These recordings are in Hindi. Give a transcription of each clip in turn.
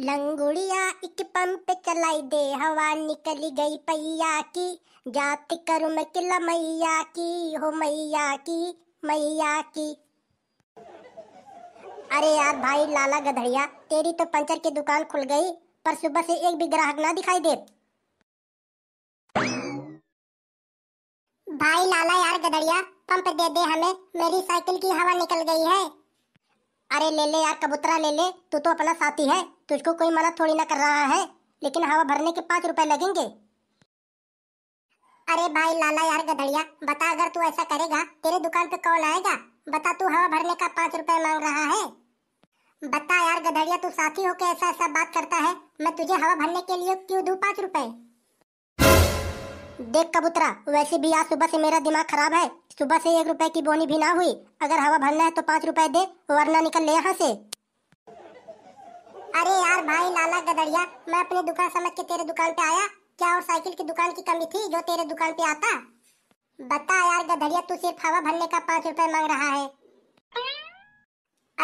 लंगुड़िया एक पंप चलाई दे हवा निकली गई पैया की जात करुम किला मैया की हो मैया की मैया की अरे यार भाई लाला गधड़िया तेरी तो पंचर की दुकान खुल गई पर सुबह से एक भी ग्राहक ना दिखाई दे भाई लाला यार गधरिया पंप दे दे हमें मेरी साइकिल की हवा निकल गई है अरे ले ले यार कबूतरा ले ले तू तो अपना साथी है तुझको कोई मना थोड़ी ना कर रहा है लेकिन हवा भरने के पाँच रुपए लगेंगे अरे भाई लाला यार गदड़िया बता अगर तू ऐसा करेगा तेरे दुकान पे कॉल आएगा बता तू हवा भरने का पाँच रुपए मांग रहा है बता यार गदड़िया तू साथी होके ऐसा ऐसा बात करता है मैं तुझे हवा भरने के लिए क्यों दू पाँच रुपए देख कबूतरा वैसे भी आज सुबह से मेरा दिमाग खराब है सुबह से एक रुपए की बोनी भी ना हुई अगर हवा भरना है तो पाँच रुपए दे वरना निकल ले यहाँ से अरे यार भाई लाला गदड़िया मैं अपनी दुकान समझ के तेरे दुकान पे आया क्या और साइकिल की दुकान की कमी थी जो तेरे दुकान पे आता बता यार गदड़िया तू सिर्फ हवा भरने का पाँच रुपए मांग रहा है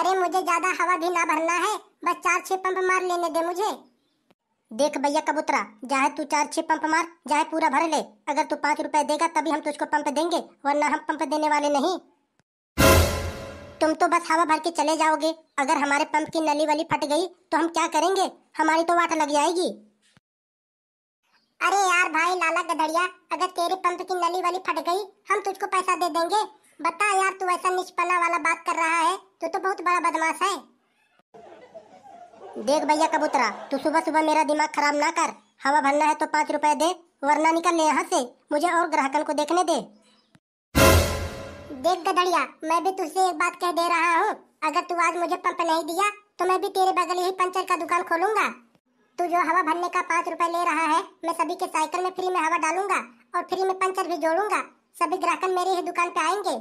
अरे मुझे ज्यादा हवा भी ना भरना है बस चार छह पंप मार लेने दे मुझे देख भैया कबूतरा चाहे तू चार छह पंप मार चाहे पूरा भर ले अगर तू पाँच रुपए देगा तभी हम तुझको पंप देंगे वरना हम पंप देने वाले नहीं तुम तो बस हवा भर के चले जाओगे अगर हमारे पंप की नली वली फट गई तो हम क्या करेंगे हमारी तो वाट लग जाएगी अरे यार भाई लाला गधड़िया अगर तेरे पंप की नली वाली फट गई हम तुझको पैसा दे देंगे बता यार तू ऐसा निष्पना वाला बात कर रहा है तू तो बहुत बड़ा बदमाश है देख भैया कबूतरा तू सुबह सुबह मेरा दिमाग खराब ना कर हवा भरना है तो पाँच रुपए दे वरना निकल ले यहाँ से मुझे और ग्राहकन को देखने दे देख गदड़िया मैं भी तुझसे एक बात कह दे रहा हूँ अगर तू आज मुझे पंप नहीं दिया तो मैं भी तेरे बगल ही पंचर का दुकान खोलूंगा तू जो हवा भरने का पाँच रुपए ले रहा है मैं सभी के साइकिल में फ्री में हवा डालूंगा और फ्री में पंचर भी जोड़ूंगा सभी ग्राहक मेरे ही दुकान पे आएंगे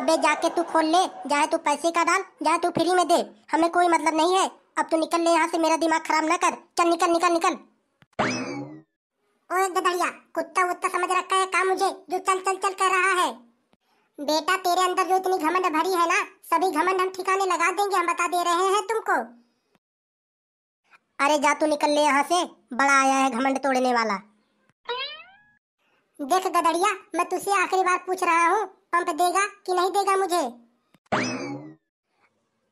अबे जाके तू खोल ले जाए तू पैसे का डाल जाए तू फ्री में दे हमें कोई मतलब नहीं है अब तू निकल ले यहाँ से मेरा दिमाग खराब ना कर चल निकल निकल निकल ओए गधड़िया कुत्ता वुत्ता समझ रहा मुझे जो चल चल चल कर रहा है बेटा तेरे अंदर जो इतनी घमंड भरी है ना सभी घमंड हम ठिकाने लगा देंगे हम बता दे रहे हैं तुमको अरे जा तू निकल ले यहाँ से बड़ा आया है घमंड तोड़ने वाला देख गदड़िया मैं तुझसे आखिरी बार पूछ रहा हूँ पंप देगा कि नहीं देगा मुझे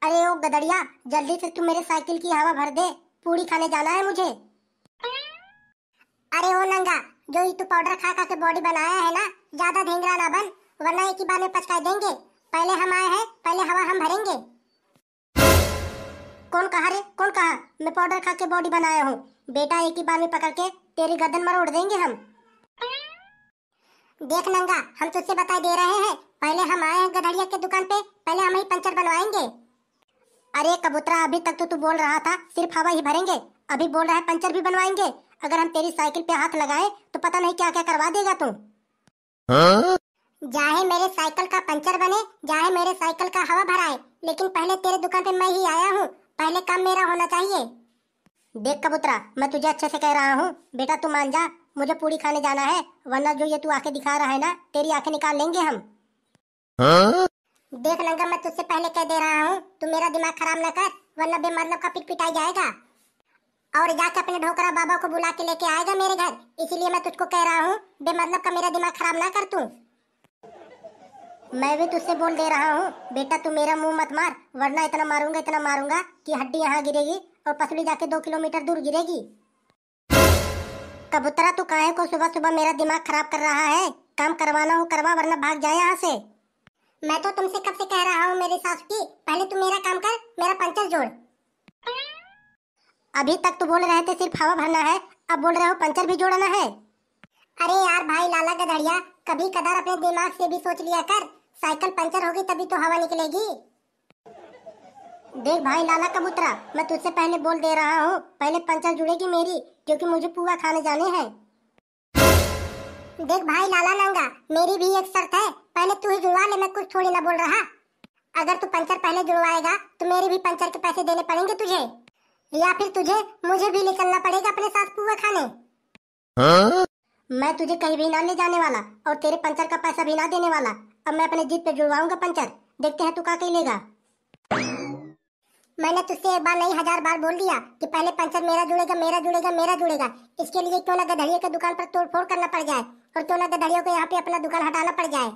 अरे ओ गदड़िया जल्दी से तू मेरे साइकिल की हवा भर दे पूरी खाने जाना है मुझे अरे ओ नंगा जो ही तू पाउडर खा खा के बॉडी बनाया है ना ज्यादा ढेंगरा ना बन वरना एक ही बार में पछता देंगे पहले हम आए हैं पहले हवा हम भरेंगे कौन कहा रे कौन कहा मैं पाउडर खा के बॉडी बनाया हूँ बेटा एक ही बार में पकड़ के तेरी गर्दन मरोड़ देंगे हम देख नंगा हम तुझसे बता दे रहे हैं पहले हम आए हैं गधड़िया के दुकान पे पहले हम ही पंचर बनवाएंगे अरे कबूतरा अभी तक तो तू बोल रहा था सिर्फ हवा ही भरेंगे अभी बोल रहा है पंचर भी बनवाएंगे अगर हम तेरी साइकिल पे हाथ लगाए तो पता नहीं क्या क्या करवा देगा तू हाँ? जाहे मेरे साइकिल का पंचर बने जाहे मेरे साइकिल का हवा भराए लेकिन पहले तेरे दुकान पे मैं ही आया हूँ पहले काम मेरा होना चाहिए देख कबूतरा मैं तुझे अच्छे से कह रहा हूँ बेटा तू मान जा मुझे पूरी खाने जाना है वरना जो ये तू आंखें दिखा रहा है ना तेरी आंखें निकाल लेंगे हम हा? देख लंगा मैं तुझसे पहले कह दे रहा हूँ तू मेरा दिमाग खराब न कर वरना बेमतलब का पिट पिटाई जाएगा और जाके तो अपने ढोकरा बाबा को बुला के लेके आएगा मेरे घर इसीलिए मैं तुझको कह रहा हूँ बेमतलब का मेरा दिमाग खराब ना कर तू मैं भी तुझसे बोल दे रहा हूँ बेटा तू मेरा मुंह मत मार वरना इतना मारूंगा इतना मारूंगा कि हड्डी यहाँ गिरेगी और पसली जाके दो किलोमीटर दूर गिरेगी कबूतरा तू काहे को सुबह सुबह मेरा दिमाग खराब कर रहा है काम करवाना हो करवा वरना भाग जाए यहाँ से मैं तो तुमसे कब से कह रहा हूँ मेरी सास की पहले तू मेरा काम कर मेरा पंचर जोड़ अभी तक तो बोल रहे थे सिर्फ हवा भरना है अब बोल रहे हो पंचर भी जोड़ना है अरे यार भाई लाला गधड़िया कभी कदार अपने दिमाग से भी सोच लिया कर साइकिल पंचर होगी तभी तो हवा निकलेगी देख भाई लाला कबूतरा मैं तुझसे पहले बोल दे रहा हूँ पहले पंचर जुड़ेगी मेरी क्योंकि मुझे पूरा खाने जाने हैं देख भाई लाला नंगा मेरी भी एक शर्त है पहले तू ही जुड़वा ले मैं कुछ थोड़ी ना बोल रहा अगर तू पंचर पहले जुड़वाएगा तो मेरे भी पंचर के पैसे देने पड़ेंगे तुझे या फिर तुझे मुझे भी निकलना पड़ेगा अपने साथ पुआ खाने हा? मैं तुझे कहीं भी ना ले जाने वाला और तेरे पंचर का पैसा भी ना देने वाला अब मैं अपने जीत पे जुड़वाऊंगा पंचर देखते हैं तू का कहीं लेगा मैंने तुझसे एक बार नहीं हजार बार बोल दिया कि पहले पंचर मेरा जुड़ेगा मेरा जुड़ेगा मेरा जुड़ेगा इसके लिए क्यों ना गधड़िया के दुकान पर तोड़फोड़ करना पड़ जाए और क्यों ना गधड़ियों को यहाँ पे अपना दुकान हटाना पड़ जाए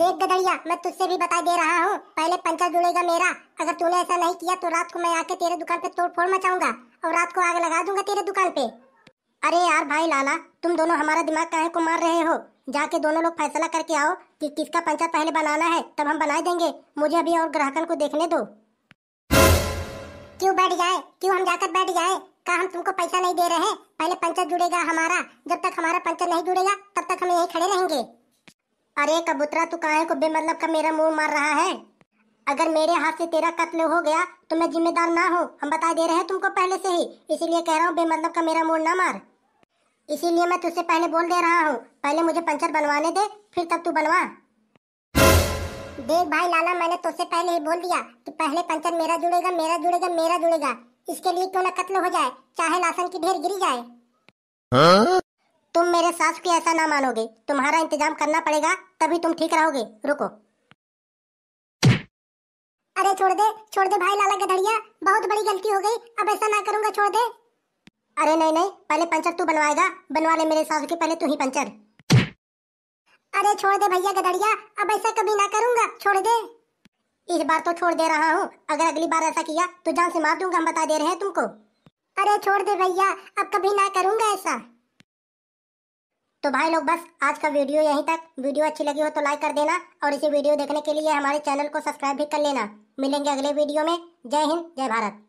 देख गदड़िया मैं तुझसे भी बता दे रहा हूँ पहले पंचा जुड़ेगा मेरा अगर तूने ऐसा नहीं किया तो रात को मैं आके तेरे दुकान पे फोड़ मचाऊंगा और रात को आग लगा दूंगा तेरे दुकान पे अरे यार भाई लाला तुम दोनों हमारा दिमाग काहे को मार रहे हो जाके दोनों लोग फैसला करके आओ कि किसका पंचा पहले बनाना है तब हम बना देंगे मुझे अभी और ग्राहकन को देखने दो क्यों बैठ जाए क्यों हम जाकर बैठ जाए का हम तुमको पैसा नहीं दे रहे पहले पंचा जुड़ेगा हमारा जब तक हमारा पंचा नहीं जुड़ेगा तब तक हम यही खड़े रहेंगे अरे कबूतरा तू काहे को बेमतलब का मेरा मुंह मार रहा है अगर मेरे हाथ से तेरा कत्ल हो गया तो मैं जिम्मेदार ना हूँ हम बता दे रहे हैं तुमको पहले से ही इसीलिए कह रहा हूँ बेमतलब का मेरा मुंह ना मार इसीलिए मैं तुझसे पहले बोल दे रहा हूँ पहले मुझे पंचर बनवाने दे फिर तब तू बनवा देख भाई लाला मैंने तुझसे पहले ही बोल दिया कि पहले पंचर मेरा जुड़ेगा मेरा जुड़ेगा मेरा जुड़ेगा इसके लिए क्यों ना कत्ल हो जाए चाहे लाशन की ढेर गिरी जाए हाँ? तुम मेरे सास की ऐसा ना मानोगे तुम्हारा इंतजाम करना पड़ेगा तभी तुम ठीक रहोगे रुको अरे छोड़ दे छोड़ दे भाई लाला गधड़िया बहुत बड़ी गलती हो गई अब ऐसा ना करूंगा छोड़ दे अरे नहीं नहीं पहले पंचर तू बनवाएगा बनवा ले मेरे सास के पहले तू ही पंचर अरे छोड़ दे भैया गधड़िया अब ऐसा कभी ना करूंगा छोड़ दे इस बार तो छोड़ दे रहा हूँ अगर अगली बार ऐसा किया तो जान से मार दूंगा हम बता दे रहे हैं तुमको अरे छोड़ दे भैया अब कभी ना करूंगा ऐसा तो भाई लोग बस आज का वीडियो यहीं तक वीडियो अच्छी लगी हो तो लाइक कर देना और इसी वीडियो देखने के लिए हमारे चैनल को सब्सक्राइब भी कर लेना मिलेंगे अगले वीडियो में जय हिंद जय भारत